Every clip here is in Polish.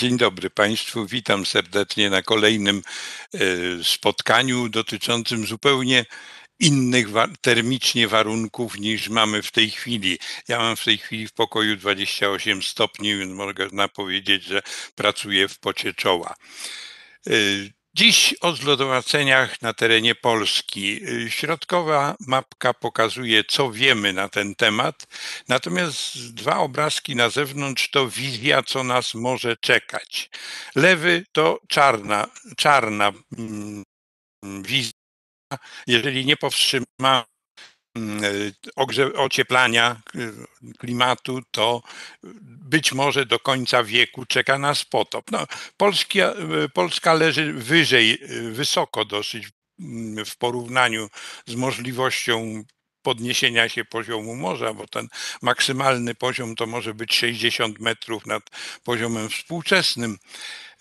Dzień dobry Państwu, witam serdecznie na kolejnym e, spotkaniu dotyczącym zupełnie innych termicznie warunków niż mamy w tej chwili. Ja mam w tej chwili w pokoju 28 stopni, więc można powiedzieć, że pracuję w pocie czoła. E, Dziś o zlodowaceniach na terenie Polski. Środkowa mapka pokazuje, co wiemy na ten temat, natomiast dwa obrazki na zewnątrz to wizja, co nas może czekać. Lewy to czarna, czarna mm, wizja, jeżeli nie powstrzymamy Y, ogrze- ocieplania y, klimatu, to być może do końca wieku czeka nas potop. No, y, Polska leży wyżej, wysoko dosyć mm, w porównaniu z możliwością podniesienia się poziomu morza, bo ten maksymalny poziom to może być 60 metrów nad poziomem współczesnym.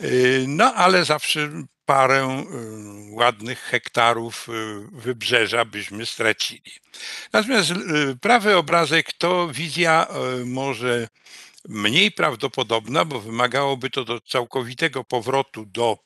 Y, no ale zawsze parę y, ładnych hektarów y, wybrzeża byśmy stracili. Natomiast prawy obrazek to wizja może mniej prawdopodobna, bo wymagałoby to do całkowitego powrotu do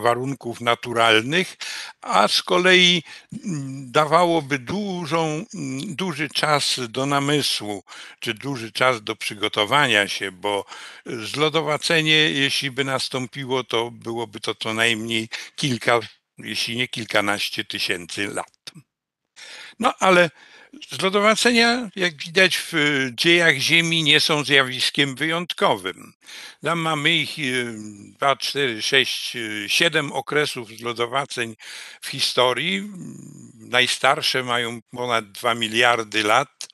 warunków naturalnych, a z kolei mm, dawałoby dużą, mm, duży czas do namysłu, czy duży czas do przygotowania się, bo zlodowacenie, jeśli by nastąpiło, to byłoby to co najmniej kilka, jeśli nie kilkanaście tysięcy lat. No ale Zlodowacenia, jak widać w dziejach Ziemi, nie są zjawiskiem wyjątkowym. Tam mamy ich 2, 4, 6, 7 okresów zlodowaceń w historii. Najstarsze mają ponad 2 miliardy lat.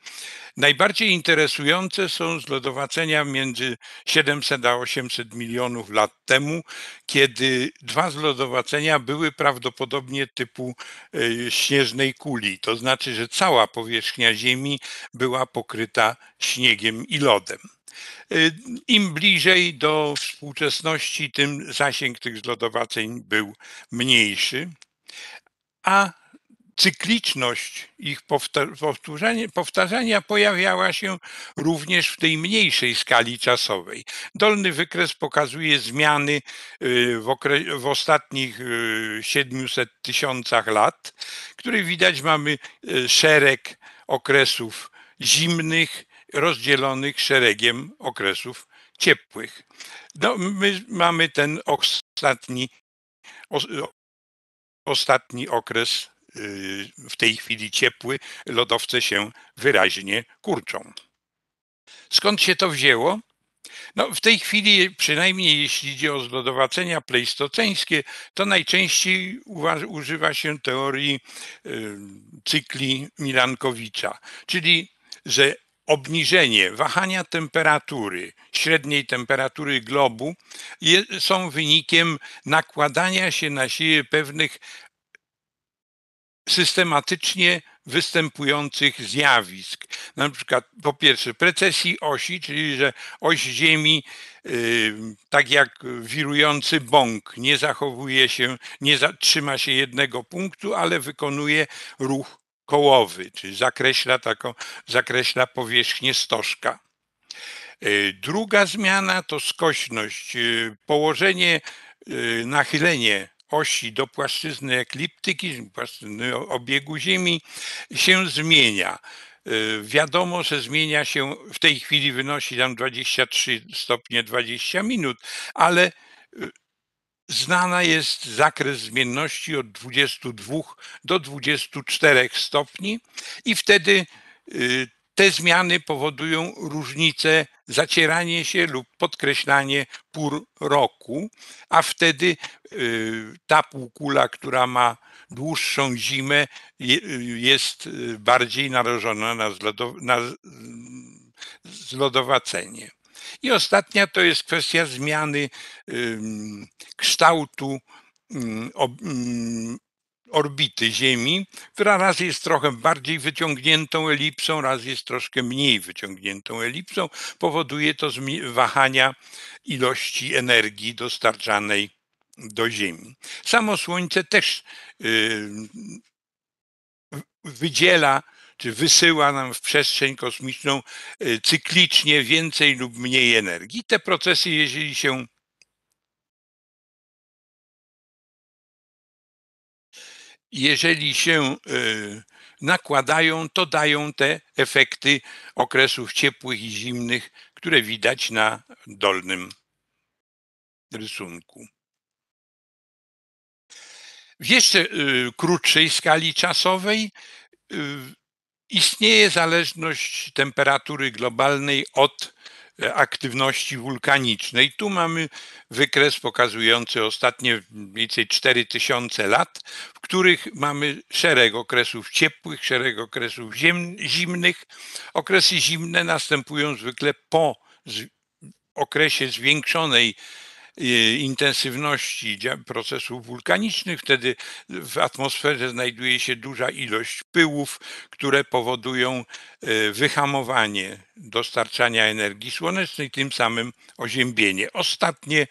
Najbardziej interesujące są zlodowacenia między 700 a 800 milionów lat temu, kiedy dwa zlodowacenia były prawdopodobnie typu e, śnieżnej kuli, to znaczy, że cała powierzchnia Ziemi była pokryta śniegiem i lodem. E, Im bliżej do współczesności, tym zasięg tych zlodowaceń był mniejszy, a cykliczność ich powtarzania pojawiała się również w tej mniejszej skali czasowej. Dolny wykres pokazuje zmiany y, w, w ostatnich 700 y, tysiącach lat, które widać mamy y, szereg okresów zimnych, rozdzielonych szeregiem okresów ciepłych. No, my mamy ten ostatni, ostatni okres Y, w tej chwili ciepły, lodowce się wyraźnie kurczą. Skąd się to wzięło? No, w tej chwili, przynajmniej jeśli idzie o zlodowacenia pleistoceńskie, to najczęściej używa się teorii y, cykli Milankowicza, czyli że obniżenie wahania temperatury, średniej temperatury globu są wynikiem nakładania się na siebie pewnych systematycznie występujących zjawisk. Na przykład po pierwsze precesji osi, czyli że oś Ziemi y, tak jak wirujący bąk nie zachowuje się, nie zatrzyma się jednego punktu, ale wykonuje ruch kołowy, czyli zakreśla taką, zakreśla powierzchnię stożka. Y, druga zmiana to skośność, y, położenie, nachylenie osi do płaszczyzny ekliptyki, płaszczyzny obiegu Ziemi, się zmienia. Y, wiadomo, że zmienia się, w tej chwili wynosi tam 23 stopnie 20 minut, ale y, znana jest zakres zmienności od 22 do 24 stopni i wtedy y, te zmiany powodują różnice, zacieranie się lub podkreślanie pór roku, a wtedy y, ta półkula, która ma dłuższą zimę, y, jest y, bardziej narażona na, zlodow na zlodowacenie. I ostatnia to jest kwestia zmiany kształtu orbity Ziemi, która raz jest trochę bardziej wyciągniętą elipsą, raz jest troszkę mniej wyciągniętą elipsą, powoduje to wahania ilości energii dostarczanej do Ziemi. Samo Słońce też y, wydziela czy wysyła nam w przestrzeń kosmiczną y, cyklicznie więcej lub mniej energii. Te procesy, jeżeli się jeżeli się y, nakładają, to dają te efekty okresów ciepłych i zimnych, które widać na dolnym rysunku. W jeszcze y, krótszej skali czasowej y, istnieje zależność temperatury globalnej od E, aktywności wulkanicznej. Tu mamy wykres pokazujący ostatnie mniej więcej 4000 lat, w których mamy szereg okresów ciepłych, szereg okresów ziem, zimnych. Okresy zimne następują zwykle po okresie zwiększonej intensywności procesów wulkanicznych. Wtedy w atmosferze znajduje się duża ilość pyłów, które powodują e, wyhamowanie dostarczania energii słonecznej, tym samym oziębienie. Ostatnie e,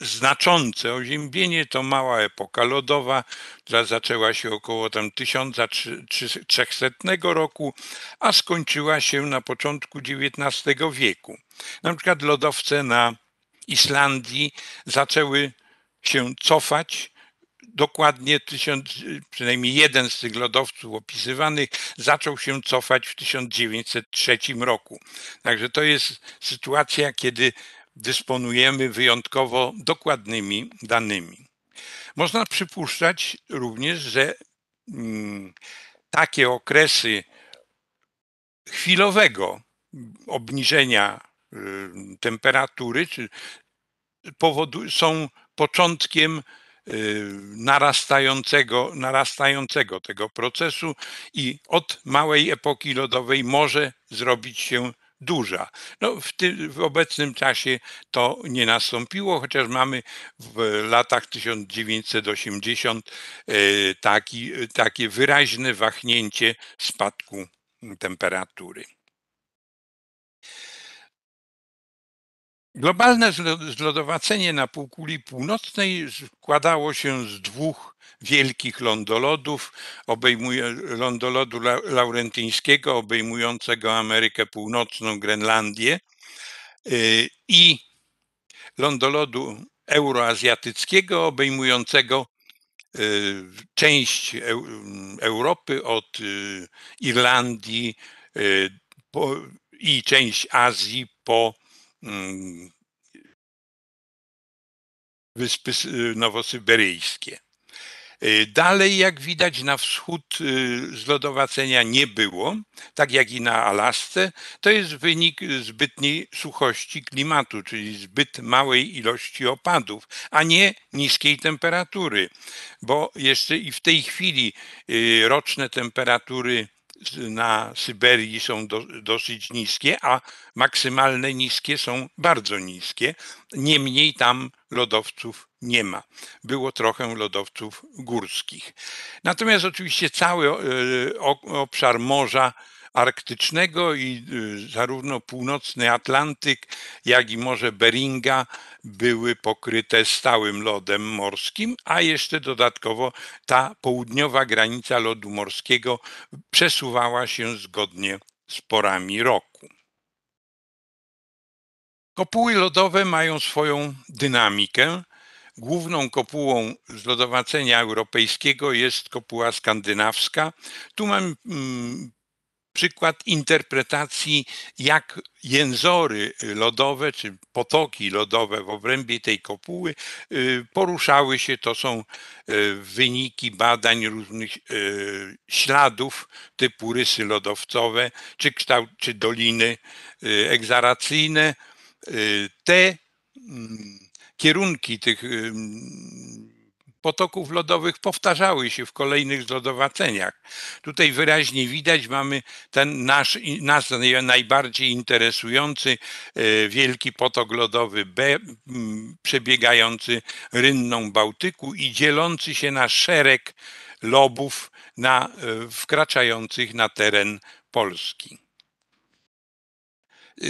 znaczące oziębienie to mała epoka lodowa, która zaczęła się około tam 1300 roku, a skończyła się na początku XIX wieku. Na przykład lodowce na Islandii zaczęły się cofać. Dokładnie tysiąc, przynajmniej jeden z tych lodowców opisywanych zaczął się cofać w 1903 roku. Także to jest sytuacja, kiedy dysponujemy wyjątkowo dokładnymi danymi. Można przypuszczać również, że mm, takie okresy chwilowego obniżenia Y, temperatury czy powodu, są początkiem y, narastającego, narastającego tego procesu i od małej epoki lodowej może zrobić się duża. No, w, ty, w obecnym czasie to nie nastąpiło, chociaż mamy w latach 1980 y, taki, takie wyraźne wahnięcie spadku temperatury. Globalne zlodowacenie na półkuli północnej składało się z dwóch wielkich lądolodów, obejmuje, lądolodu laurentyńskiego obejmującego Amerykę Północną, Grenlandię y, i lądolodu euroazjatyckiego obejmującego y, część Europy od y, Irlandii i część Azji po Wyspy y, Nowosyberyjskie. Y, dalej, jak widać, na wschód y, zlodowacenia nie było, tak jak i na Alasce. To jest wynik zbytniej suchości klimatu, czyli zbyt małej ilości opadów, a nie niskiej temperatury, bo jeszcze i w tej chwili roczne temperatury na Syberii są do, dosyć niskie, a maksymalne niskie są bardzo niskie. Niemniej tam lodowców nie ma. Było trochę lodowców górskich. Natomiast oczywiście cały e, obszar morza Arktycznego i y, zarówno północny Atlantyk, jak i Morze Beringa były pokryte stałym lodem morskim, a jeszcze dodatkowo ta południowa granica lodu morskiego przesuwała się zgodnie z porami roku. Kopuły lodowe mają swoją dynamikę. Główną kopułą zlodowacenia europejskiego jest kopuła skandynawska. Tu mam mm, przykład interpretacji, jak jęzory lodowe czy potoki lodowe w obrębie tej kopuły y, poruszały się. To są y, wyniki badań różnych y, śladów typu rysy lodowcowe czy, kształt, czy doliny egzaracyjne. Te mm, kierunki tych potoków lodowych powtarzały się w kolejnych zlodowaceniach. Tutaj wyraźnie widać, mamy ten nasz, nas najbardziej interesujący e, wielki potok lodowy B, przebiegający rynną Bałtyku i dzielący się na szereg lobów na, e, wkraczających na teren Polski. E,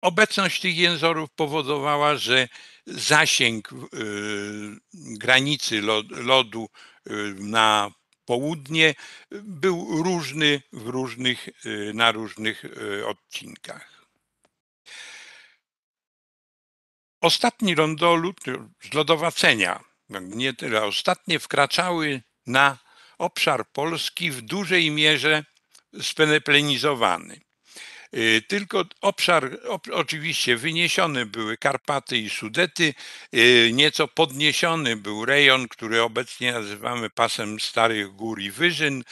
obecność tych jęzorów powodowała, że zasięg y, granicy lodu y, na południe był różny w różnych, y, na różnych odcinkach. Ostatni lądolud zlodowacenia, no, nie tyle ostatnie, wkraczały na obszar Polski w dużej mierze speneplenizowany. Y, tylko obszar oczywiście wyniesiony były Karpaty i Sudety, y, nieco podniesiony był rejon, który obecnie nazywamy pasem Starych Gór i Wyżyn.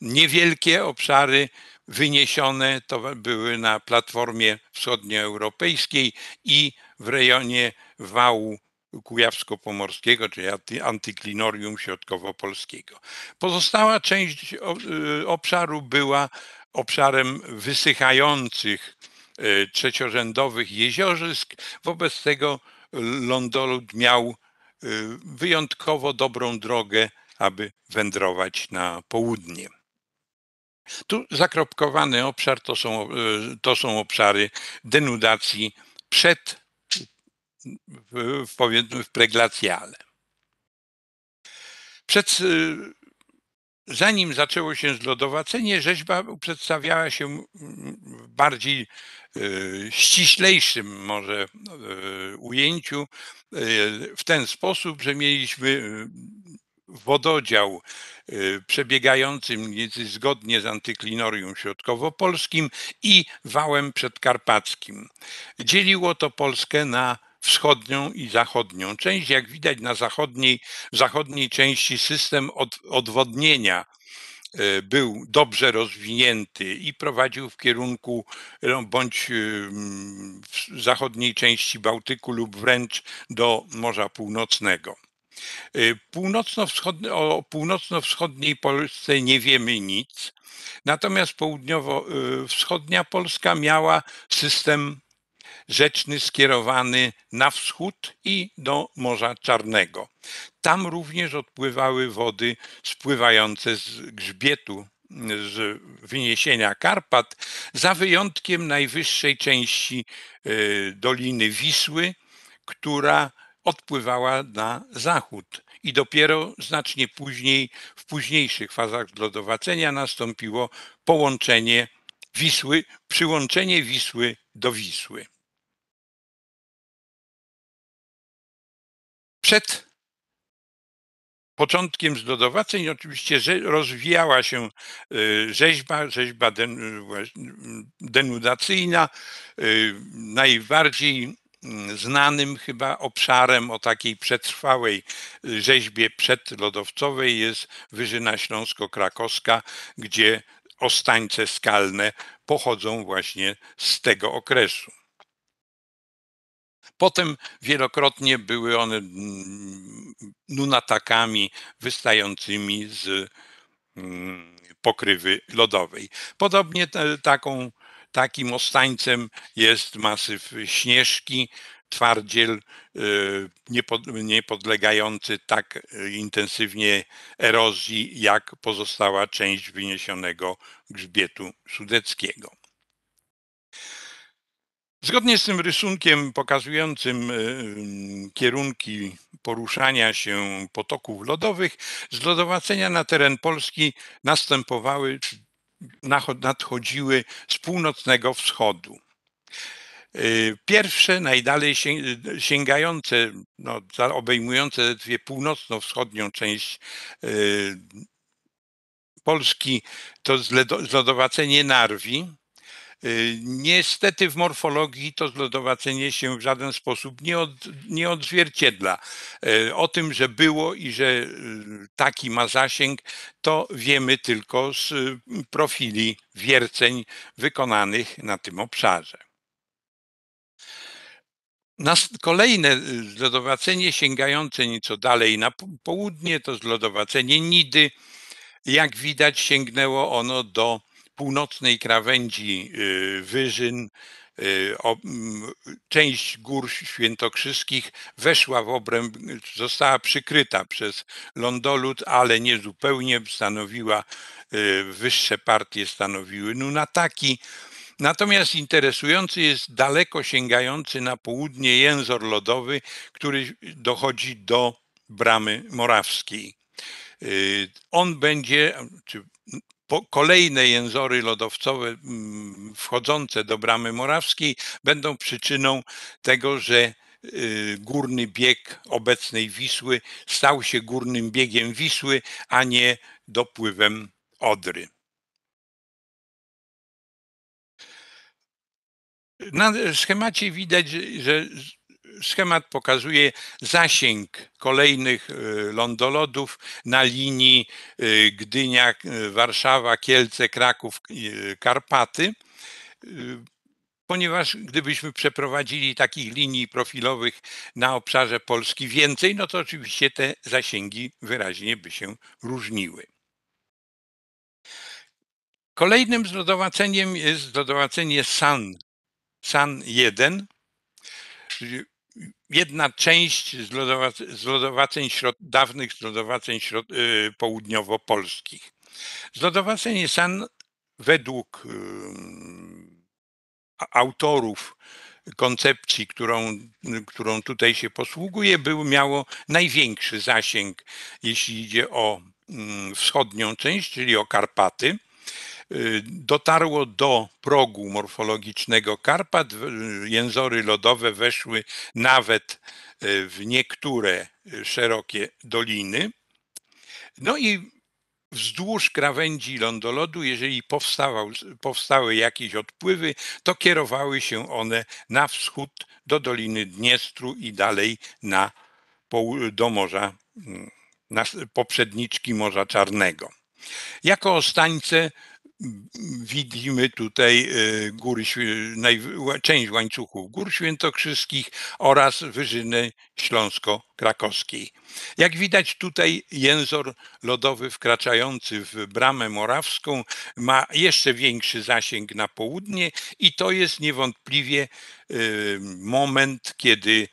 Niewielkie obszary wyniesione to były na platformie wschodnioeuropejskiej i w rejonie wału kujawsko-pomorskiego, czyli antyklinorium środkowo-polskiego. Pozostała część y, obszaru była obszarem wysychających e, trzeciorzędowych jeziorzysk. Wobec tego lądolud miał e, wyjątkowo dobrą drogę, aby wędrować na południe. Tu zakropkowany obszar to są, e, to są obszary denudacji przed w, w, w preglacjale. Przed zanim zaczęło się zlodowacenie, rzeźba przedstawiała się mm, w bardziej e, ściślejszym może e, ujęciu e, w ten sposób, że mieliśmy wododział przebiegający między zgodnie z antyklinorium środkowo-polskim i wałem przedkarpackim. Dzieliło to Polskę na wschodnią i zachodnią część. Jak widać na zachodniej, zachodniej części system od, odwodnienia e, był dobrze rozwinięty i prowadził w kierunku no, bądź e, w zachodniej części Bałtyku lub wręcz do Morza Północnego. E, północno o północno-wschodniej Polsce nie wiemy nic, natomiast południowo-wschodnia Polska miała system rzeczny skierowany na wschód i do Morza Czarnego. Tam również odpływały wody spływające z grzbietu z wyniesienia Karpat, za wyjątkiem najwyższej części e, Doliny Wisły, która odpływała na zachód. I dopiero znacznie później, w późniejszych fazach lodowacenia nastąpiło połączenie Wisły, przyłączenie Wisły do Wisły. Przed początkiem zlodowaceń oczywiście rozwijała się y, rzeźba, rzeźba denudacyjna. Y, najbardziej mm, znanym chyba obszarem o takiej przetrwałej y, rzeźbie przedlodowcowej jest Wyżyna Śląsko-Krakowska, gdzie ostańce skalne pochodzą właśnie z tego okresu. Potem wielokrotnie były one mm, nunatakami wystającymi z mm, pokrywy lodowej. Podobnie taką, takim ostańcem jest masyw Śnieżki, twardziel y, niepodlegający tak intensywnie erozji jak pozostała część wyniesionego grzbietu sudeckiego. Zgodnie z tym rysunkiem pokazującym y, kierunki poruszania się potoków lodowych, zlodowacenia na teren Polski następowały, nadchodziły z północnego wschodu. Y, pierwsze, najdalej sięgające, no, obejmujące zaledwie północno-wschodnią część y, Polski, to zlodowacenie Narwi, Y, niestety w morfologii to zlodowacenie się w żaden sposób nie, od, nie odzwierciedla. Y, o tym, że było i że y, taki ma zasięg, to wiemy tylko z profili wierceń wykonanych na tym obszarze. kolejne zlodowacenie sięgające nieco dalej na południe to zlodowacenie Nidy. Jak widać sięgnęło ono do północnej krawędzi y, Wyżyn y, część gór świętokrzyskich weszła w obręb, została przykryta przez lądolud, ale nie zupełnie stanowiła, y, wyższe partie stanowiły nunataki. No, natomiast interesujący jest daleko sięgający na południe jęzor lodowy, który dochodzi do bramy morawskiej. On będzie, czy kolejne jęzory lodowcowe mm, wchodzące do Bramy Morawskiej będą przyczyną tego, że y, górny bieg obecnej Wisły stał się górnym biegiem Wisły, a nie dopływem Odry. Na schemacie widać, że Schemat pokazuje zasięg kolejnych y, lądolodów na linii y, Gdynia, y, Warszawa, Kielce, Kraków, Karpaty ponieważ gdybyśmy przeprowadzili takich linii profilowych na obszarze Polski więcej, no to oczywiście te zasięgi wyraźnie by się różniły. Kolejnym zlodowaceniem jest zlodowacenie SAN, SAN 1 jedna część z, lodowac- z lodowaceń środ- dawnych z lodowaceń środ- y, południowo-polskich. Z lodowaceń San według y, autorów koncepcji, którą, którą tutaj się posługuje, był, miało największy zasięg, jeśli idzie o mm, wschodnią część, czyli o Karpaty Y, dotarło do progu morfologicznego Karpat. Jęzory lodowe weszły nawet y, w niektóre szerokie doliny. No i wzdłuż krawędzi lądolodu, jeżeli powstawał, powstały jakieś odpływy, to kierowały się one na wschód do Doliny Dniestru i dalej na, do Morza, mm, na poprzedniczki Morza Czarnego. Jako ostańce widzimy tutaj e, góry, część łańcuchów gór świętokrzyskich oraz wyżyny śląsko-krakowskiej. Jak widać tutaj jęzor lodowy wkraczający w bramę morawską ma jeszcze większy zasięg na południe i to jest niewątpliwie y, moment, kiedy y,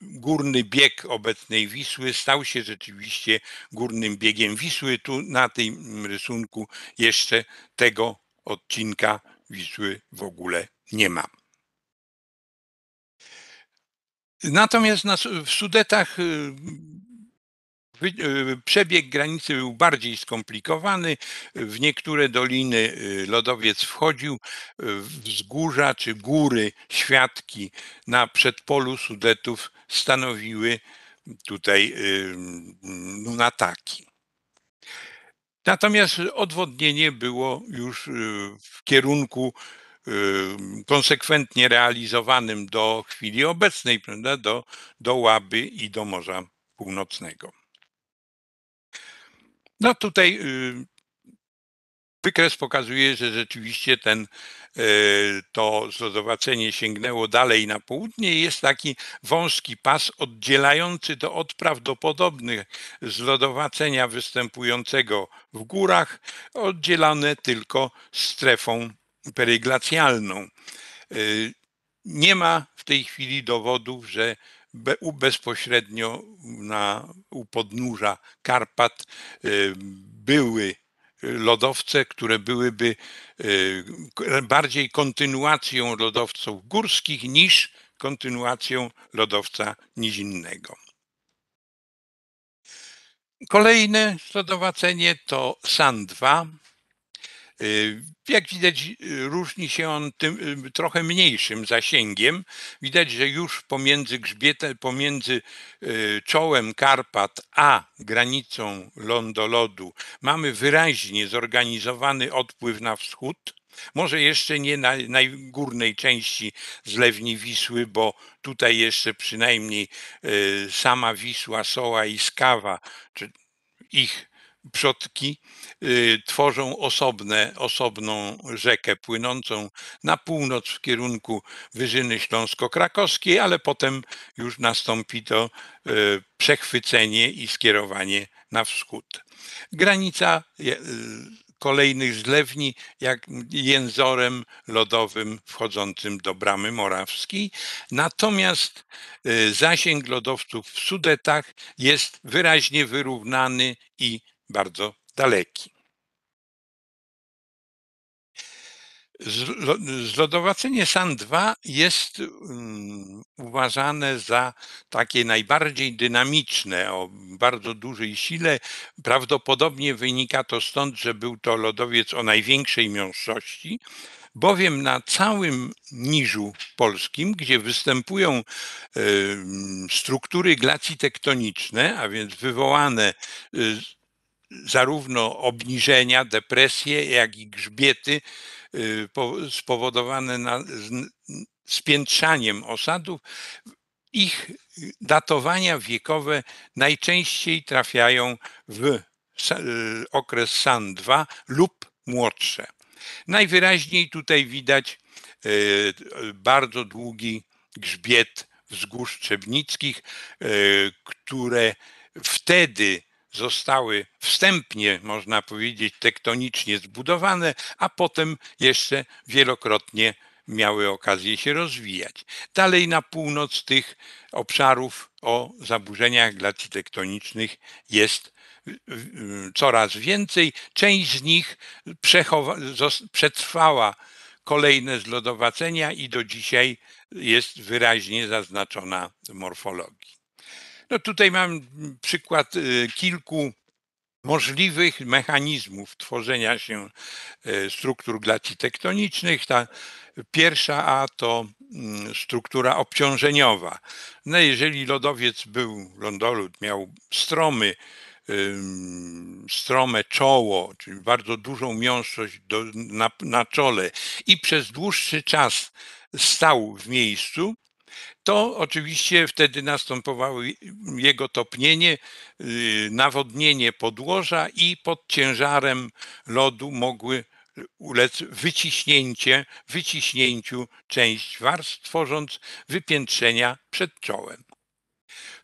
górny bieg obecnej Wisły stał się rzeczywiście górnym biegiem Wisły. Tu na tym rysunku jeszcze tego odcinka Wisły w ogóle nie ma. Natomiast na, w Sudetach y, y, Przebieg granicy był bardziej skomplikowany. W niektóre doliny y, lodowiec wchodził, wzgórza czy góry, świadki na przedpolu Sudetów stanowiły tutaj nunataki. No, Natomiast odwodnienie było już w kierunku konsekwentnie realizowanym do chwili obecnej, prawda, do, do Łaby i do Morza Północnego. No tutaj y, wykres pokazuje, że rzeczywiście ten, y, to zlodowacenie sięgnęło dalej na południe jest taki wąski pas oddzielający to od prawdopodobnych zlodowacenia występującego w górach, oddzielane tylko strefą peryglacjalną. Y, nie ma w tej chwili dowodów, że bezpośrednio na, u podnóża Karpat y, były lodowce, które byłyby y, bardziej kontynuacją lodowców górskich niż kontynuacją lodowca nizinnego. Kolejne lodowacenie to SAN-2, Y, jak widać, y, różni się on tym y, trochę mniejszym zasięgiem. Widać, że już pomiędzy grzbietem, pomiędzy czołem Karpat a granicą lądolodu mamy wyraźnie zorganizowany odpływ na wschód. Może jeszcze nie na najgórnej części zlewni Wisły, bo tutaj jeszcze przynajmniej sama Wisła, Soła i Skawa, czy ich przodki y, tworzą osobne, osobną rzekę płynącą na północ w kierunku Wyżyny Śląsko-Krakowskiej, ale potem już nastąpi to y, przechwycenie i skierowanie na wschód. Granica y, kolejnych zlewni, jak jęzorem lodowym wchodzącym do Bramy Morawskiej. Natomiast zasięg lodowców w Sudetach jest wyraźnie wyrównany i bardzo daleki. Zlodowacenie San 2 jest mm, uważane za takie najbardziej dynamiczne, o bardzo dużej sile. Prawdopodobnie wynika to stąd, że był to lodowiec o największej miąższości, bowiem na całym niżu polskim, gdzie występują struktury glacji tektoniczne, a więc wywołane y, zarówno obniżenia, depresje, jak i grzbiety y, spowodowane na, spiętrzaniem osadów, ich datowania wiekowe najczęściej trafiają w y, okres SAN II lub młodsze. Najwyraźniej tutaj widać y, bardzo długi grzbiet wzgórz trzebnickich, które wtedy zostały wstępnie, można powiedzieć, tektonicznie zbudowane, a potem jeszcze wielokrotnie miały okazję się rozwijać. Dalej na północ tych obszarów o zaburzeniach glaci tektonicznych jest coraz więcej. Część z nich przetrwała kolejne zlodowacenia i do dzisiaj jest wyraźnie zaznaczona w morfologii. No tutaj mam przykład y, kilku możliwych mechanizmów tworzenia się y, struktur glaci tektonicznych. Ta pierwsza A to mm, struktura obciążeniowa. No jeżeli lodowiec był, lądolud miał stromy, strome czoło, czyli bardzo dużą miąższość na, na czole i przez dłuższy czas stał w miejscu, to oczywiście wtedy następowało jego topnienie, y, nawodnienie podłoża i pod ciężarem lodu mogły ulec wyciśnięcie, wyciśnięciu część warstw, tworząc wypiętrzenia przed czołem.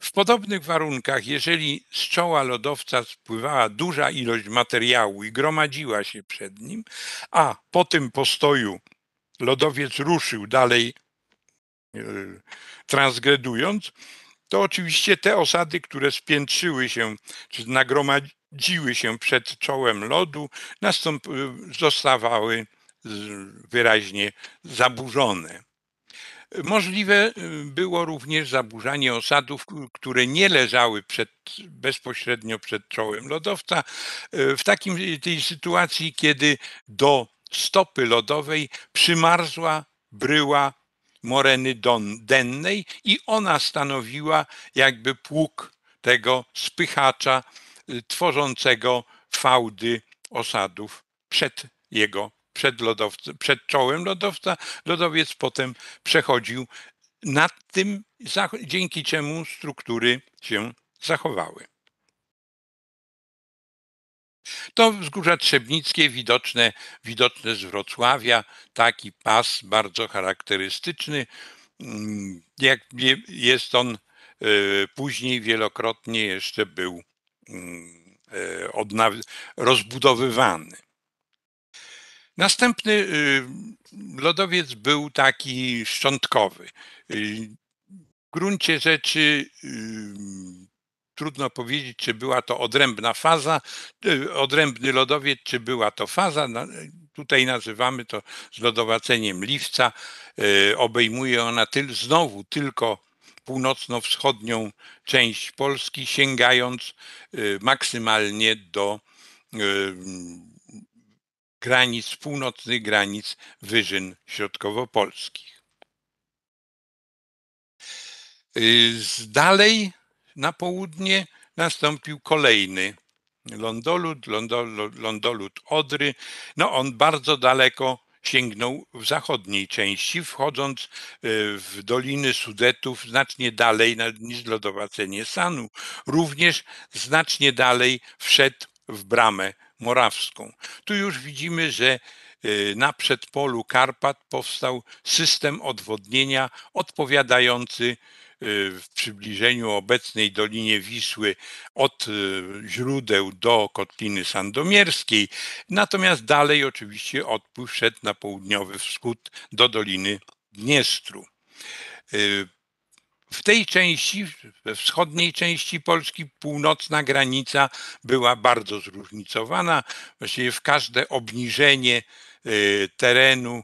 W podobnych warunkach, jeżeli z czoła lodowca spływała duża ilość materiału i gromadziła się przed nim, a po tym postoju lodowiec ruszył dalej E, transgredując, to oczywiście te osady, które spiętrzyły się, czy nagromadziły się przed czołem lodu, e, zostawały wyraźnie zaburzone. Możliwe e, było również zaburzanie osadów, które nie leżały przed, bezpośrednio przed czołem lodowca. W takim, tej sytuacji, kiedy do stopy lodowej przymarzła bryła Moreny Don, Dennej i ona stanowiła jakby pług tego spychacza y, tworzącego fałdy osadów przed jego, przed, lodowcem przed czołem lodowca. Lodowiec potem przechodził nad tym, dzięki czemu struktury się zachowały. To wzgórza Trzebnickie widoczne, widoczne z Wrocławia, taki pas bardzo charakterystyczny. Mm, jak jest on e, później wielokrotnie jeszcze był mm, e, rozbudowywany. Następny y, lodowiec był taki szczątkowy. Y, w gruncie rzeczy y, Trudno powiedzieć, czy była to odrębna faza, odrębny lodowiec, czy była to faza. Tutaj nazywamy to zlodowaceniem Liwca. E, obejmuje ona tyl, znowu tylko północno-wschodnią część Polski, sięgając e, maksymalnie do e, granic, północnych granic Wyżyn Środkowo-Polskich. Dalej na południe nastąpił kolejny lądolud, lądolud, Odry. No on bardzo daleko sięgnął w zachodniej części, wchodząc e, w doliny Sudetów, znacznie dalej niż lodowacenie Sanu. Również znacznie dalej wszedł w bramę morawską. Tu już widzimy, że e, na przedpolu Karpat powstał system odwodnienia odpowiadający Y, w przybliżeniu obecnej Dolinie Wisły od y, źródeł do Kotliny Sandomierskiej, natomiast dalej oczywiście odpływ szedł na południowy wschód do Doliny Dniestru. Y, w tej części, we wschodniej części Polski, północna granica była bardzo zróżnicowana. Właściwie w każde obniżenie terenu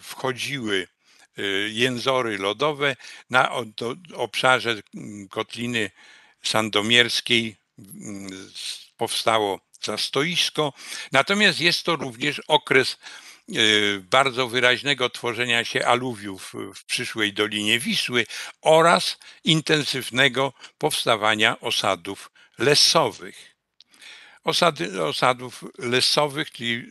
wchodziły Y, jęzory lodowe na obszarze mm, kotliny sandomierskiej mm, powstało zastoisko. Natomiast jest to również okres y, bardzo wyraźnego tworzenia się aluwiów w przyszłej Dolinie Wisły oraz intensywnego powstawania osadów lesowych osady, osadów lesowych, czyli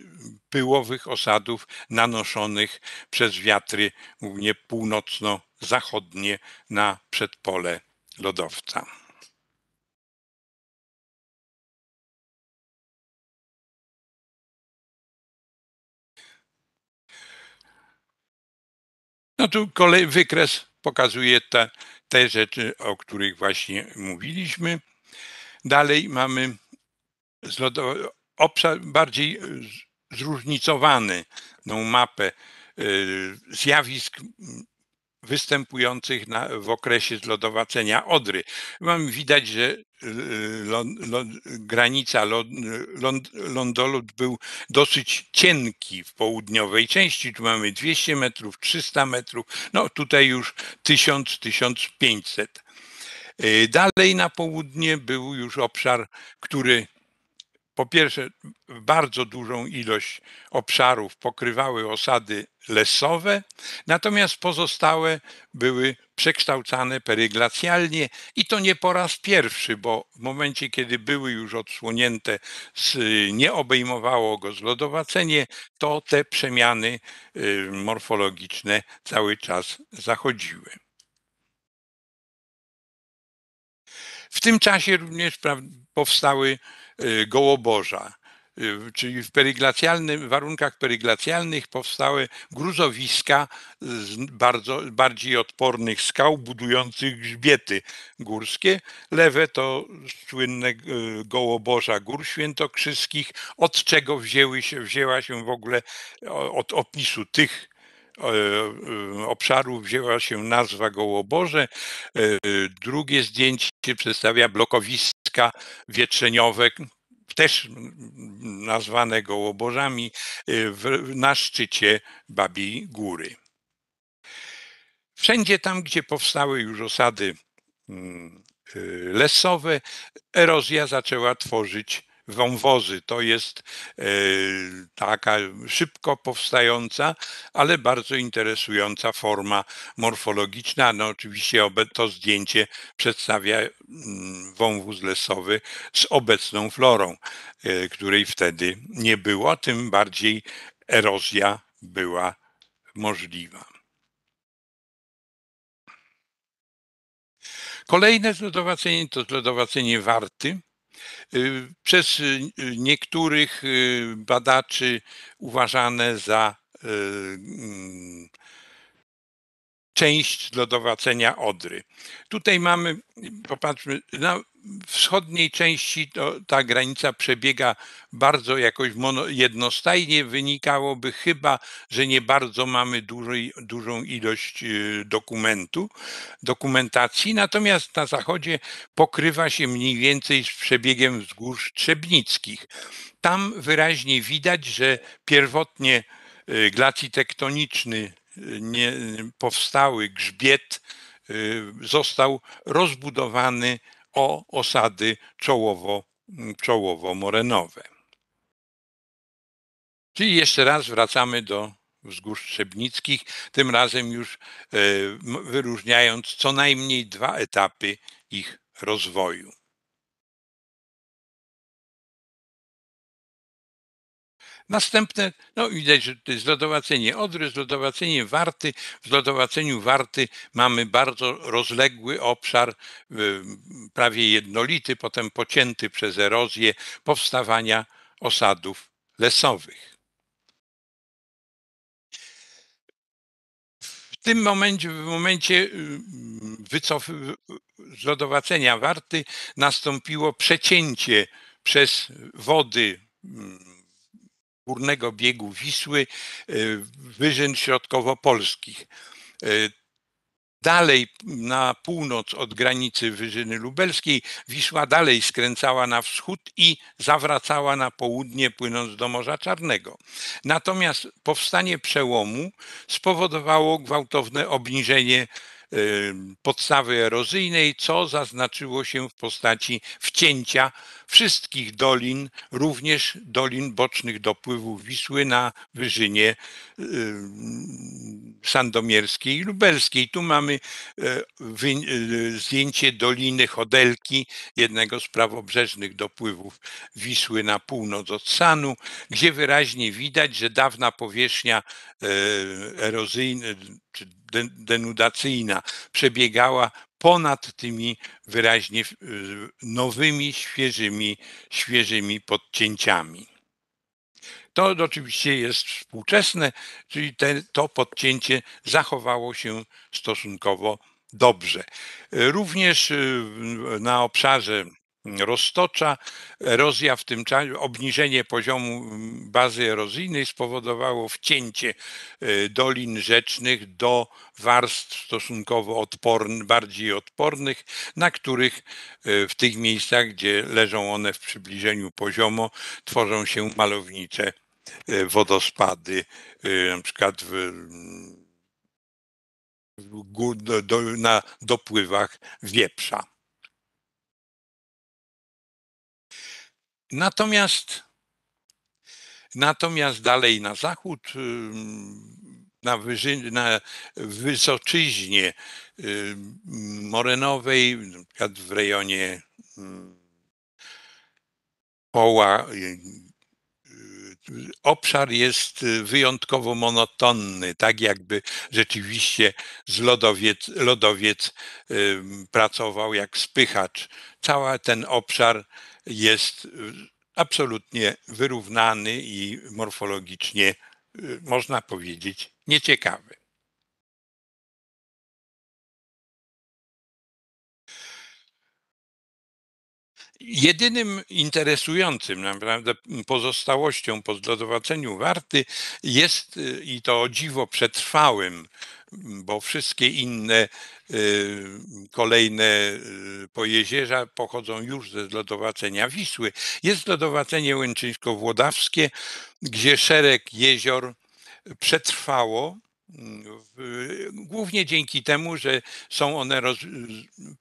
pyłowych osadów nanoszonych przez wiatry głównie północno-zachodnie na przedpole lodowca. No tu kolej, wykres pokazuje te, te rzeczy, o których właśnie mówiliśmy. Dalej mamy obszar bardziej e, zróżnicowany mapę e, zjawisk występujących na, w okresie zlodowacenia Odry. Mam widać, że e, granica ląd, był dosyć cienki w południowej części. Tu mamy 200 metrów, 300 metrów, no tutaj już 1000, 1500. Dalej na południe był już obszar, który po pierwsze bardzo dużą ilość obszarów pokrywały osady lesowe, natomiast pozostałe były przekształcane peryglacjalnie i to nie po raz pierwszy, bo w momencie, kiedy były już odsłonięte, nie obejmowało go zlodowacenie, to te przemiany y, morfologiczne cały czas zachodziły. W tym czasie również powstały Y, gołoborza. Y, czyli w peryglacialnym, warunkach peryglacjalnych powstały gruzowiska z bardzo, bardziej odpornych skał budujących grzbiety górskie. Lewe to słynne y, gołoborza gór świętokrzyskich, od czego wzięły się, wzięła się w ogóle od opisu tych obszarów wzięła się nazwa Gołoborze. Drugie zdjęcie przedstawia blokowiska ogniska wietrzeniowe, też nazwane gołobożami, y, na szczycie babi Góry. Wszędzie tam, gdzie powstały już osady mm, y, lesowe, erozja zaczęła tworzyć wąwozy. To jest e, taka szybko powstająca, ale bardzo interesująca forma morfologiczna. No oczywiście to zdjęcie przedstawia mm, wąwóz lesowy z obecną florą, e, której wtedy nie było, tym bardziej erozja była możliwa. Kolejne zlodowacenie to zlodowacenie Warty. Y, przez y, niektórych y, badaczy uważane za mm, część lodowacenia Odry. Tutaj mamy, popatrzmy, na wschodniej części to ta granica przebiega bardzo jakoś mono, jednostajnie. Wynikałoby chyba, że nie bardzo mamy dużej, dużą ilość y, dokumentu, dokumentacji. Natomiast na zachodzie pokrywa się mniej więcej z przebiegiem wzgórz trzebnickich. Tam wyraźnie widać, że pierwotnie y, glaci tektoniczny nie, powstały grzbiet y, został rozbudowany o osady czołowo, mm, czołowo-morenowe. Czyli jeszcze raz wracamy do wzgórz Trzebnickich, tym razem już y, wyróżniając co najmniej dwa etapy ich rozwoju. Następne, no widać, że to jest lodowacenie Odry, zlodowacenie Warty. W zlodowaceniu Warty mamy bardzo rozległy obszar, y, prawie jednolity, potem pocięty przez erozję powstawania osadów lesowych. W tym momencie, w momencie y, wycof... zlodowacenia warty nastąpiło przecięcie przez wody mm, górnego biegu Wisły, e, wyżyn środkowo-polskich. E, dalej na północ od granicy Wyżyny Lubelskiej Wisła dalej skręcała na wschód i zawracała na południe, płynąc do Morza Czarnego. Natomiast powstanie przełomu spowodowało gwałtowne obniżenie e, podstawy erozyjnej, co zaznaczyło się w postaci wcięcia wszystkich dolin, również dolin bocznych dopływów Wisły na wyżynie y, sandomierskiej i lubelskiej. Tu mamy y, y, zdjęcie Doliny Chodelki, jednego z prawobrzeżnych dopływów Wisły na północ od Sanu, gdzie wyraźnie widać, że dawna powierzchnia erozyjna czy denudacyjna przebiegała ponad tymi wyraźnie y, nowymi, świeżymi, świeżymi podcięciami. To oczywiście jest współczesne, czyli te, to podcięcie zachowało się stosunkowo dobrze. Również y, na obszarze roztocza. Erozja w tym czasie, obniżenie poziomu mm, bazy erozyjnej spowodowało wcięcie e, dolin rzecznych do warstw stosunkowo odporn, bardziej odpornych, na których e, w tych miejscach, gdzie leżą one w przybliżeniu poziomo, tworzą się malownicze e, wodospady, na przykład w mm, na dopływach wieprza. Natomiast, natomiast dalej na zachód, na, wyży, na wysoczyźnie morenowej, na w rejonie Poła, y, y, obszar jest wyjątkowo monotonny, tak jakby rzeczywiście z lodowiec, lodowiec pracował jak spychacz. Cały ten obszar jest y, absolutnie wyrównany i morfologicznie, y, można powiedzieć, nieciekawy. Jedynym interesującym naprawdę pozostałością po zlodowaceniu Warty jest y, i to o dziwo przetrwałym, bo wszystkie inne y, kolejne y, pojezierza pochodzą już ze zlodowacenia Wisły. Jest zlodowacenie łęczyńsko-włodawskie, gdzie szereg jezior przetrwało głównie dzięki temu, że są one roz,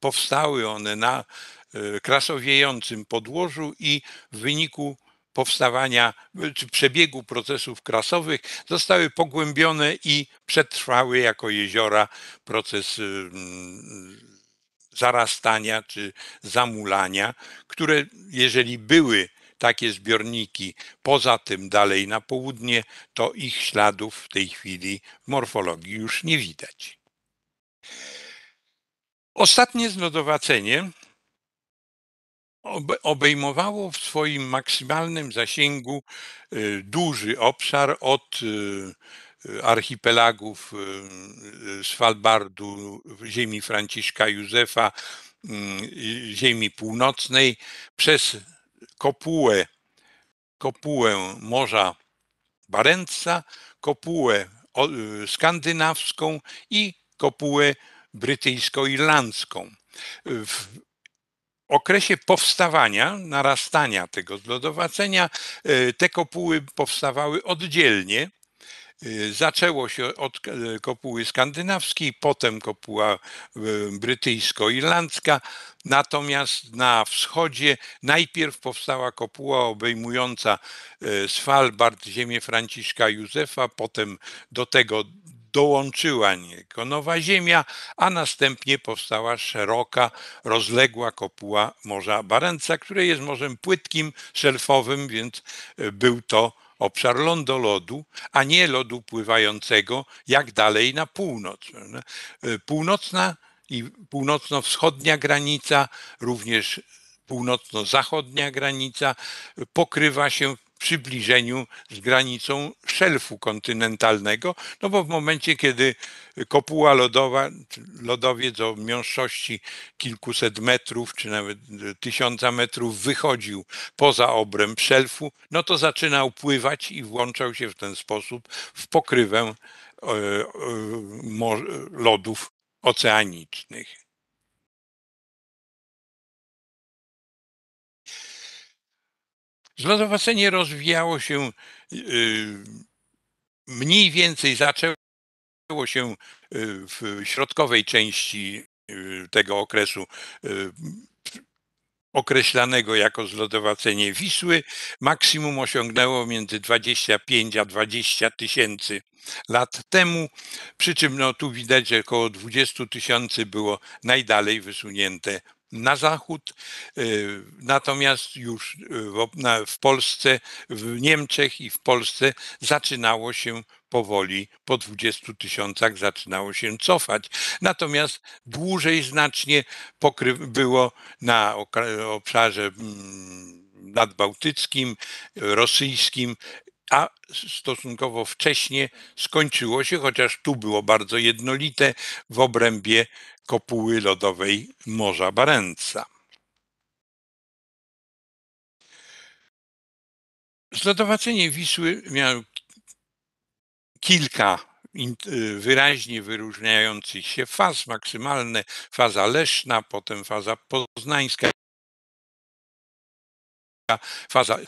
powstały one na E, krasowiejącym podłożu i w wyniku powstawania czy przebiegu procesów krasowych zostały pogłębione i przetrwały jako jeziora proces y, y, zarastania czy zamulania, które jeżeli były takie zbiorniki poza tym dalej na południe, to ich śladów w tej chwili w morfologii już nie widać. Ostatnie znodowacenie obejmowało w swoim maksymalnym zasięgu y, duży obszar od y, y, archipelagów Svalbardu, ziemi Franciszka Józefa, mm, ziemi północnej, przez kopułę, kopułę Morza Barentsa, kopułę skandynawską i kopułę brytyjsko-irlandzką okresie powstawania, narastania tego zlodowacenia, e, te kopuły powstawały oddzielnie. E, zaczęło się od e, kopuły skandynawskiej, potem kopuła brytyjsko-irlandzka, natomiast na wschodzie najpierw powstała kopuła obejmująca Svalbard, ziemię Franciszka Józefa, potem do tego dołączyła niego nowa ziemia, a następnie powstała szeroka, rozległa kopuła Morza Barenca, które jest morzem płytkim, szelfowym, więc e, był to obszar lądolodu, a nie lodu pływającego jak dalej na północ. E, północna i północno-wschodnia granica, również północno-zachodnia granica pokrywa się przybliżeniu z granicą szelfu kontynentalnego, no bo w momencie, kiedy kopuła lodowa, lodowiec o miąższości kilkuset metrów, czy nawet tysiąca metrów wychodził poza obręb szelfu, no to zaczynał pływać i włączał się w ten sposób w pokrywę e, e, lodów oceanicznych. Zlodowacenie rozwijało się y, y, mniej więcej zaczęło się y, w środkowej części tego okresu określanego jako zlodowacenie Wisły. Maksimum osiągnęło między 25 a 20 tysięcy lat temu, przy czym no, tu widać, że około 20 tysięcy było najdalej wysunięte na zachód, y, natomiast już y, w Polsce, w Niemczech i w Polsce zaczynało się powoli, po 20 tysiącach zaczynało się cofać. Natomiast dłużej znacznie było na obszarze mm, nadbałtyckim, rosyjskim a stosunkowo wcześnie skończyło się, chociaż tu było bardzo jednolite w obrębie kopuły lodowej Morza Barentsa. Zlodowacenie Wisły miało kilka wyraźnie wyróżniających się faz maksymalne, faza leszna, potem faza poznańska, faza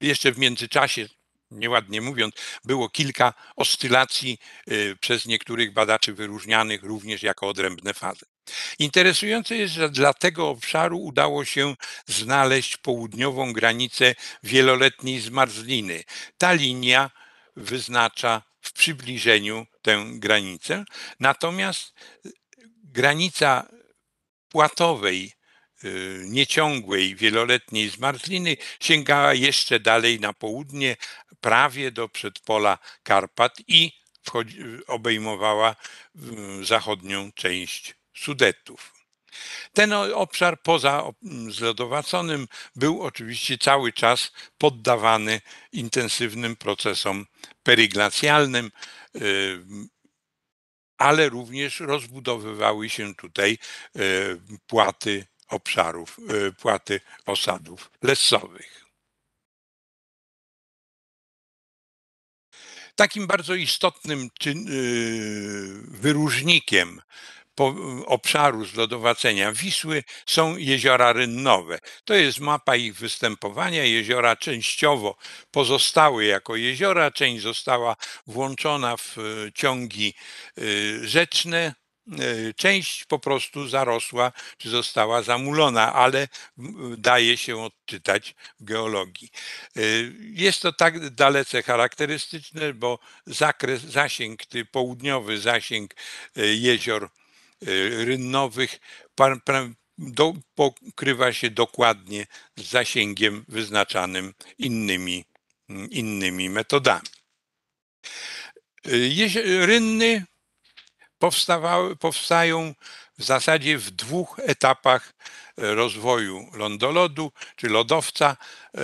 jeszcze w międzyczasie nieładnie mówiąc, było kilka oscylacji y, przez niektórych badaczy wyróżnianych również jako odrębne fazy. Interesujące jest, że dla tego obszaru udało się znaleźć południową granicę wieloletniej zmarzliny. Ta linia wyznacza w przybliżeniu tę granicę, natomiast y, granica płatowej Y, nieciągłej, wieloletniej zmarzliny sięgała jeszcze dalej na południe, prawie do przedpola Karpat i obejmowała zachodnią część Sudetów. Ten obszar poza zlodowaconym był oczywiście cały czas poddawany intensywnym procesom peryglacjalnym, y, ale również rozbudowywały się tutaj y, płaty obszarów, y, płaty osadów lesowych. Takim bardzo istotnym y, wyróżnikiem obszaru zlodowacenia Wisły są jeziora rynnowe. To jest mapa ich występowania. Jeziora częściowo pozostały jako jeziora, część została włączona w y, ciągi rzeczne, E, część po prostu zarosła czy została zamulona, ale daje się odczytać w geologii. E, jest to tak dalece charakterystyczne, bo zakres, zasięg, ty południowy zasięg e, jezior rynnowych pokrywa się dokładnie z zasięgiem wyznaczanym innymi, innymi metodami. Rynny powstawały, powstają w zasadzie w dwóch etapach e, rozwoju lądolodu czy lodowca. E,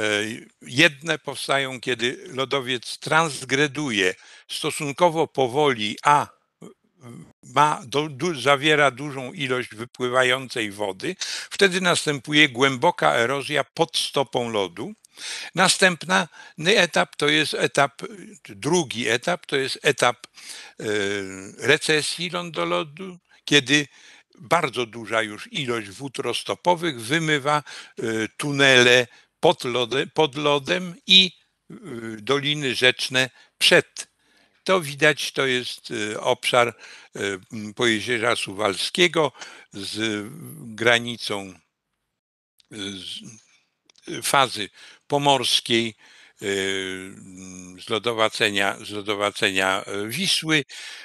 jedne powstają, kiedy lodowiec transgreduje stosunkowo powoli, a ma, do, zawiera dużą ilość wypływającej wody, wtedy następuje głęboka erozja pod stopą lodu Następny etap to jest etap, drugi etap to jest etap e, recesji lądolodu, kiedy bardzo duża już ilość wód roztopowych wymywa e, tunele pod lodem, pod lodem i e, doliny rzeczne przed. To widać, to jest obszar Pojezierza Suwalskiego z granicą z fazy pomorskiej, y, z lodowacenia, y, Wisły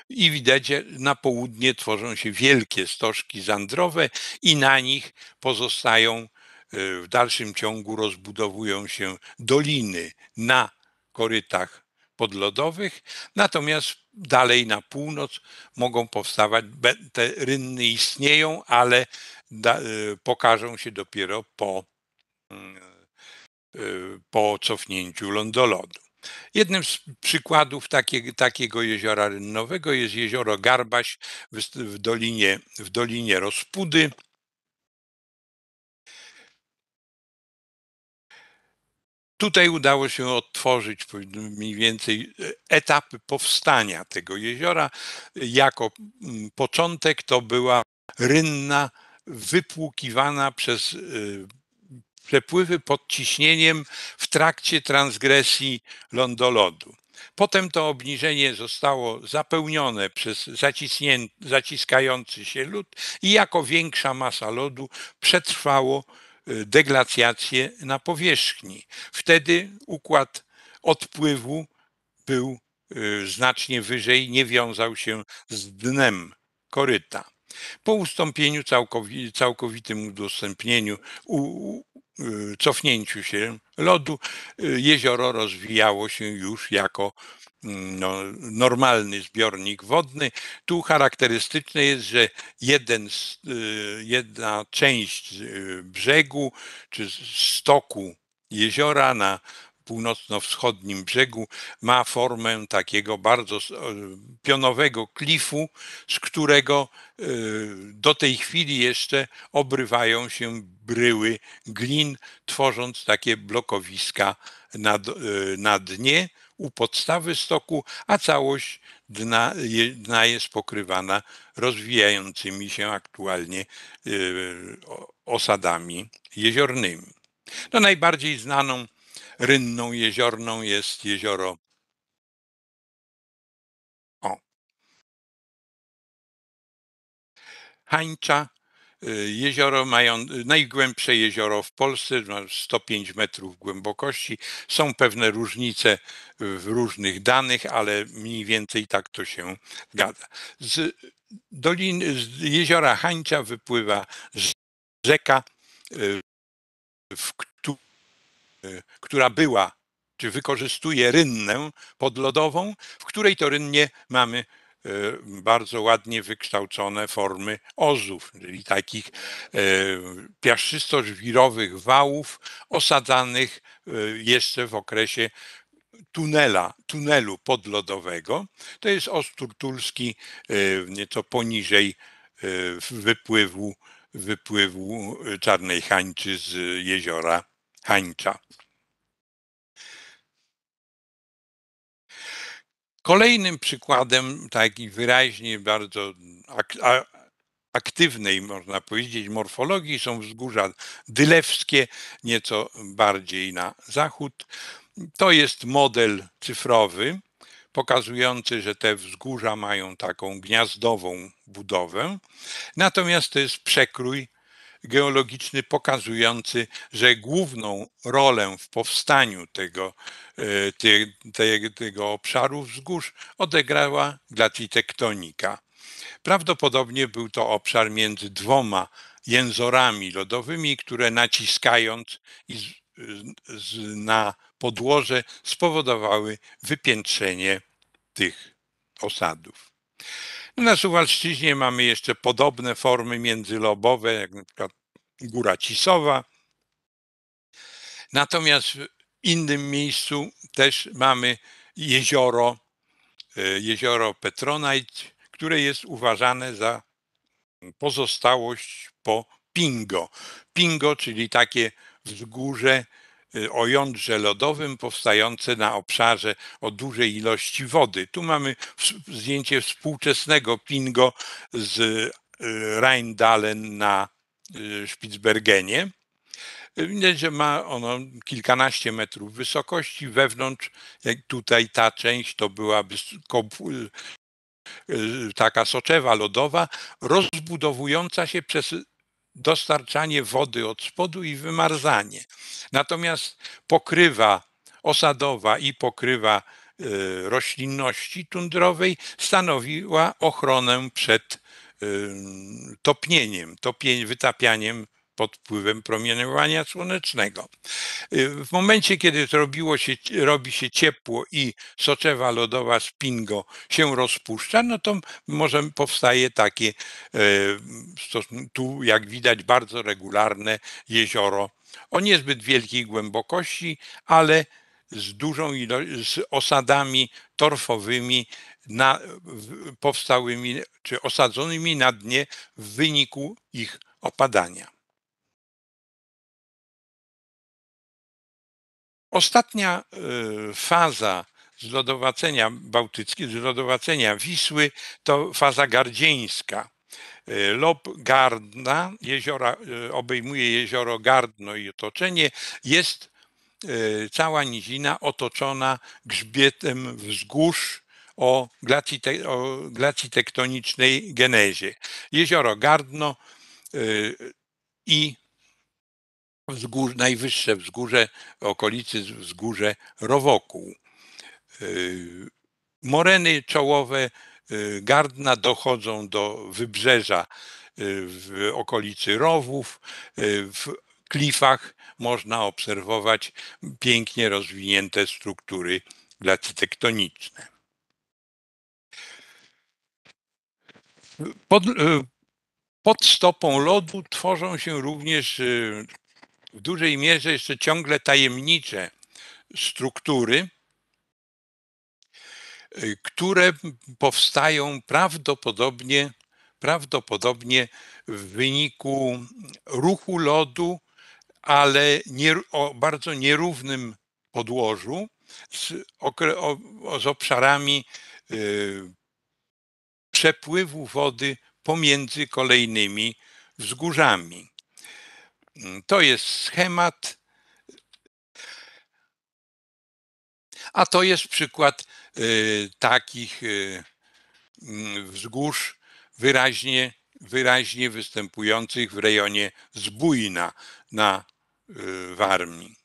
i widać na południe tworzą się wielkie stożki zandrowe i na nich pozostają y, w dalszym ciągu rozbudowują się doliny na korytach podlodowych, natomiast dalej na północ mogą powstawać, te rynny istnieją, ale da, pokażą się dopiero po mm, Y, po cofnięciu lądolodu. Jednym z przykładów takie, takiego jeziora rynnowego jest jezioro Garbaś w, w, dolinie, w dolinie Rozpudy. Tutaj udało się odtworzyć mniej więcej y, etapy powstania tego jeziora. Jako mm, początek to była rynna wypłukiwana przez y, przepływy pod ciśnieniem w trakcie transgresji lądolodu. Potem to obniżenie zostało zapełnione przez zaciskający się lód i jako większa masa lodu przetrwało y, deglacjację na powierzchni. Wtedy układ odpływu był y, znacznie wyżej, nie wiązał się z dnem koryta. Po ustąpieniu całkowitym udostępnieniu, Y, cofnięciu się lodu y, jezioro rozwijało się już jako mm, no, normalny zbiornik wodny. Tu charakterystyczne jest, że jeden, y, jedna część brzegu czy stoku jeziora na północno-wschodnim brzegu ma formę takiego bardzo e, pionowego klifu, z którego e, do tej chwili jeszcze obrywają się bryły glin, tworząc takie blokowiska na, e, na dnie u podstawy stoku, a całość dna, dna jest pokrywana rozwijającymi się aktualnie osadami jeziornymi. No, najbardziej znaną rynną jeziorną jest jezioro. O. Hańcza, y, jezioro mają, y, najgłębsze jezioro w Polsce, 105 metrów głębokości. Są pewne różnice y, w różnych danych, ale mniej więcej tak to się zgadza. Z, dolin z jeziora Hańcza wypływa rzeka, w Y, która była, czy wykorzystuje rynnę podlodową, w której to rynnie mamy y, bardzo ładnie wykształcone formy ozów, czyli takich y, piaszczysto-żwirowych wałów osadzanych jeszcze w okresie tunela, tunelu podlodowego. To jest os turtulski nieco poniżej wypływu, wypływu czarnej hańczy z jeziora hańcza. Kolejnym przykładem takiej wyraźnie bardzo ak aktywnej, można powiedzieć, morfologii są wzgórza dylewskie, nieco bardziej na zachód. To jest model cyfrowy pokazujący, że te wzgórza mają taką gniazdową budowę. Natomiast to jest przekrój geologiczny pokazujący, że główną rolę w powstaniu tego, e, te, tego obszaru wzgórz odegrała glacitektonika. Prawdopodobnie był to obszar między dwoma jęzorami lodowymi, które naciskając na podłoże spowodowały wypiętrzenie tych osadów. No, na Suwalszczyźnie mamy jeszcze podobne formy międzylobowe, jak na przykład Góra Cisowa. Natomiast w innym miejscu też mamy jezioro, e, jezioro Petronite, które jest uważane za pozostałość po Pingo. Pingo, czyli takie wzgórze Y, o jądrze lodowym powstające na obszarze o dużej ilości wody. Tu mamy zdjęcie współczesnego Pingo z y, Rheindalen na y, Spitsbergenie. Widać, że ma ono kilkanaście metrów wysokości. Wewnątrz, jak tutaj ta część, to byłaby taka soczewa lodowa, rozbudowująca się przez dostarczanie wody od spodu i wymarzanie. Natomiast pokrywa osadowa i pokrywa y, roślinności tundrowej stanowiła ochronę przed topnieniem, topień, wytapianiem pod wpływem promieniowania słonecznego. Y, w momencie, kiedy zrobiło się, robi się ciepło i soczewa lodowa Spingo się rozpuszcza, no to może powstaje takie, y, tu jak widać, bardzo regularne jezioro o niezbyt wielkiej głębokości, ale z dużą ilością, z osadami torfowymi na, powstałymi czy osadzonymi na dnie w wyniku ich opadania. Ostatnia y, faza zlodowacenia bałtyckiego, zlodowacenia Wisły to faza gardzieńska. Y, Lob Gardna, jeziora, y, obejmuje jezioro Gardno i otoczenie, jest cała nizina otoczona grzbietem wzgórz o glacji, o tektonicznej genezie. Jezioro Gardno i wzgór, najwyższe wzgórze, okolicy wzgórze Rowokół. Y, moreny czołowe y, Gardna dochodzą do wybrzeża y, w okolicy rowów, w klifach można obserwować pięknie rozwinięte struktury glacytektoniczne. Pod, pod stopą lodu tworzą się również w dużej mierze jeszcze ciągle tajemnicze struktury, y, które powstają prawdopodobnie, prawdopodobnie w wyniku ruchu lodu, ale nie, o bardzo nierównym podłożu z, o, z obszarami y, przepływu wody pomiędzy kolejnymi wzgórzami. Mm, to jest schemat, a to jest przykład y, takich y, mm, wzgórz wyraźnie, wyraźnie występujących w rejonie Zbójna na y, Warmii.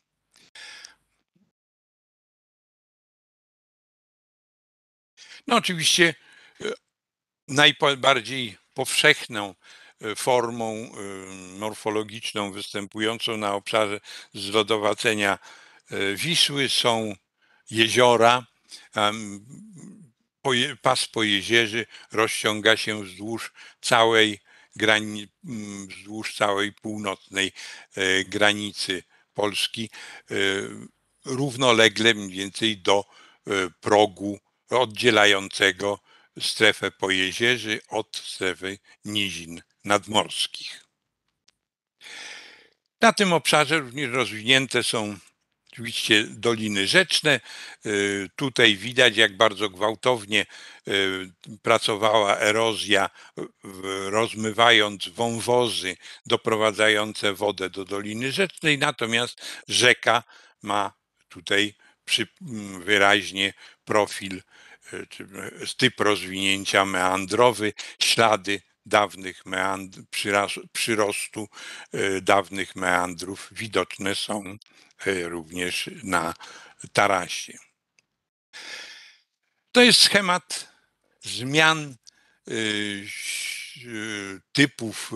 No oczywiście najbardziej powszechną Y, formą y, morfologiczną występującą na obszarze zlodowacenia y, Wisły są jeziora. Pas po jezierzy rozciąga się wzdłuż całej, grani, wzdłuż całej północnej granicy Polski, równolegle mniej więcej do progu oddzielającego strefę pojezierzy od strefy nizin nadmorskich. Na tym obszarze również rozwinięte są oczywiście doliny rzeczne. Y, tutaj widać, jak bardzo gwałtownie y, pracowała erozja, rozmywając wąwozy doprowadzające wodę do doliny rzecznej, natomiast rzeka ma tutaj mm, wyraźnie profil, y, typ rozwinięcia meandrowy, ślady dawnych meand przyrostu e, dawnych meandrów widoczne są e, również na tarasie. To jest schemat zmian e, typów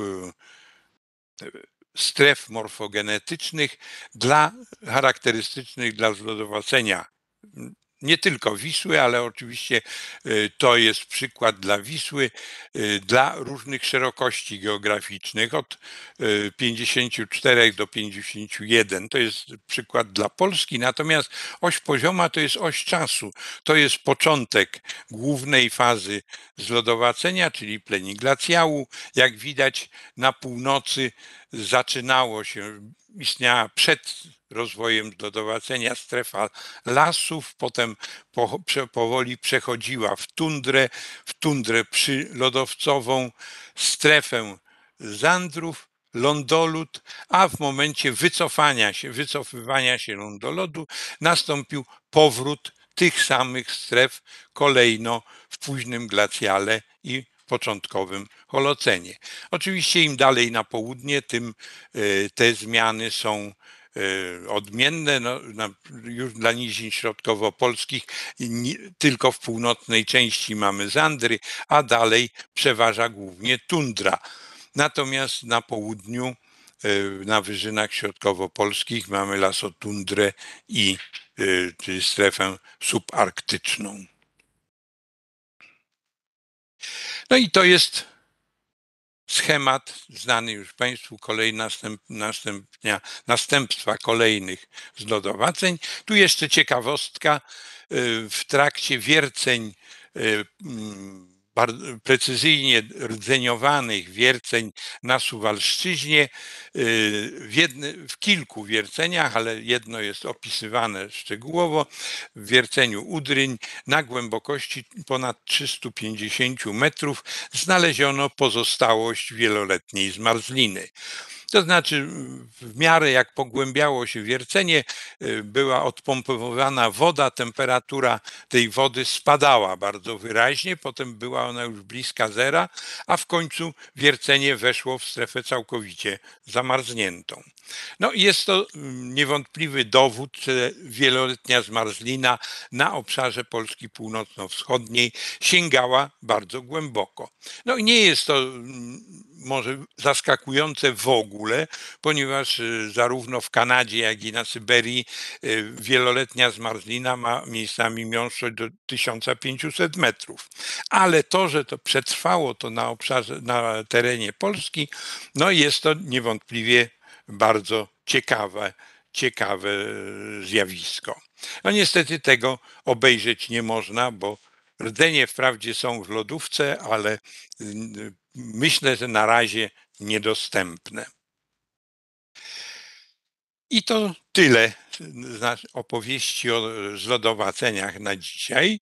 stref morfogenetycznych dla charakterystycznych dla zlodowacenia nie tylko Wisły, ale oczywiście y, to jest przykład dla Wisły, y, dla różnych szerokości geograficznych, od 54 y, do 51. To jest przykład dla Polski, natomiast oś pozioma to jest oś czasu. To jest początek głównej fazy zlodowacenia, czyli pleni glacjału. Jak widać na północy zaczynało się istniała przed rozwojem dodowacenia strefa lasów, potem po, prze, powoli przechodziła w tundrę, w tundrę przylodowcową, strefę zandrów, lądolud, a w momencie wycofania się, wycofywania się lądolodu nastąpił powrót tych samych stref kolejno w późnym glaciale i początkowym Holocenie. Oczywiście im dalej na południe, tym e, te zmiany są e, odmienne. No, już dla nizin środkowo-polskich tylko w północnej części mamy Zandry, a dalej przeważa głównie tundra. Natomiast na południu, e, na wyżynach środkowo-polskich mamy lasotundrę i czyli strefę subarktyczną. No i to jest schemat znany już Państwu, kolej następ, następnia, następstwa kolejnych zlodowaceń. Tu jeszcze ciekawostka, y, w trakcie wierceń y, mm, precyzyjnie rdzeniowanych wierceń na Suwalszczyźnie. Y, w, jedne, w, kilku wierceniach, ale jedno jest opisywane szczegółowo, w wierceniu Udryń na głębokości ponad 350 metrów znaleziono pozostałość wieloletniej zmarzliny. To znaczy, w miarę jak pogłębiało się wiercenie, y, była odpompowywana woda, temperatura tej wody spadała bardzo wyraźnie, potem była ona już bliska zera, a w końcu wiercenie weszło w strefę całkowicie zamarzniętą. No jest to mm, niewątpliwy dowód, że wieloletnia zmarzlina na obszarze Polski Północno-Wschodniej sięgała bardzo głęboko. No i nie jest to mm, może zaskakujące w ogóle, ponieważ y, zarówno w Kanadzie, jak i na Syberii y, wieloletnia zmarzlina ma miejscami miąższość do 1500 metrów. Ale to, że to przetrwało to na obszarze, na terenie Polski, no jest to niewątpliwie bardzo ciekawe, ciekawe y, zjawisko. No niestety tego obejrzeć nie można, bo Rdzenie wprawdzie są w lodówce, ale myślę, że na razie niedostępne. I to tyle z opowieści o zlodowaceniach na dzisiaj.